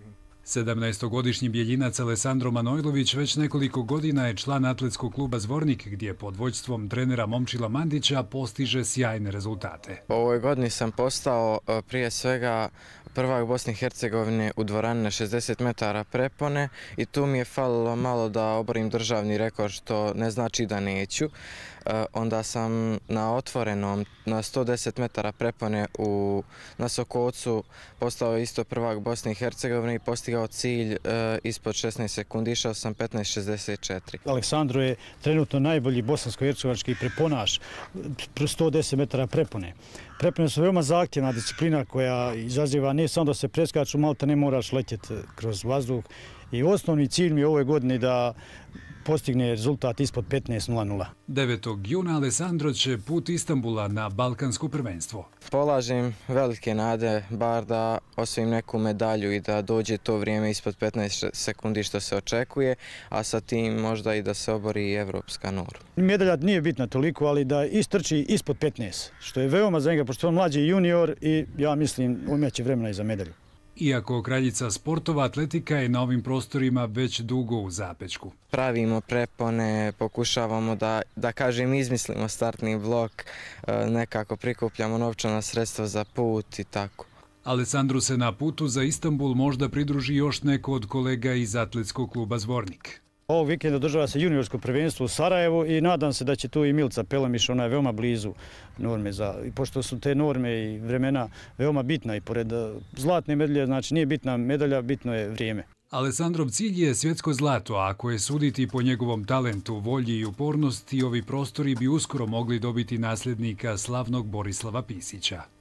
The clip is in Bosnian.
screen. Mm-hmm. 17-godišnji bjeljinac Alessandro Manojlović već nekoliko godina je član atletskog kluba Zvornik, gdje pod vođstvom trenera Momčila Mandića postiže sjajne rezultate. U ovoj godini sam postao e, prije svega prvak Bosni i Hercegovine u dvorane 60 metara prepone i tu mi je falilo malo da oborim državni rekord, što ne znači da neću. E, onda sam na otvorenom, na 110 metara prepone u Nasokocu postao isto prvak Bosni i Hercegovine i postiže postigao cilj e, ispod 16 sekundi, išao sam 15.64. Aleksandro je trenutno najbolji bosansko-jerčevački preponaš, 110 metara prepone. Prepone su veoma zahtjevna disciplina koja izaziva ne samo da se preskaču, malo te ne moraš letjeti kroz vazduh. I osnovni cilj mi je ove godine da postigne rezultat ispod 15.00. 9. juna Alessandro će put Istambula na Balkansko prvenstvo. Polažem velike nade, bar da osvim neku medalju i da dođe to vrijeme ispod 15 sekundi što se očekuje, a sa tim možda i da se obori i evropska norma. Medalja nije bitna toliko, ali da istrči ispod 15, što je veoma za njega, pošto je on mlađi junior i ja mislim umjeće vremena i za medalju. Iako kraljica sportova, atletika je na ovim prostorima već dugo u zapečku. Pravimo prepone, pokušavamo da, da kažem, izmislimo startni blok, e, nekako prikupljamo novčana sredstva za put i tako. Alessandru se na putu za Istanbul možda pridruži još neko od kolega iz atletskog kluba Zvornik. Ovo vikend održava se juniorsko prvenstvo u Sarajevu i nadam se da će tu i Milca Pelemiš, ona je veoma blizu norme. Pošto su te norme i vremena veoma bitna i pored eh, zlatne medalje, znači nije bitna medalja, bitno je vrijeme. Alessandrov cilj je svjetsko zlato, a ako je suditi po njegovom talentu, volji i upornosti, ovi prostori bi uskoro mogli dobiti nasljednika slavnog Borislava Pisića.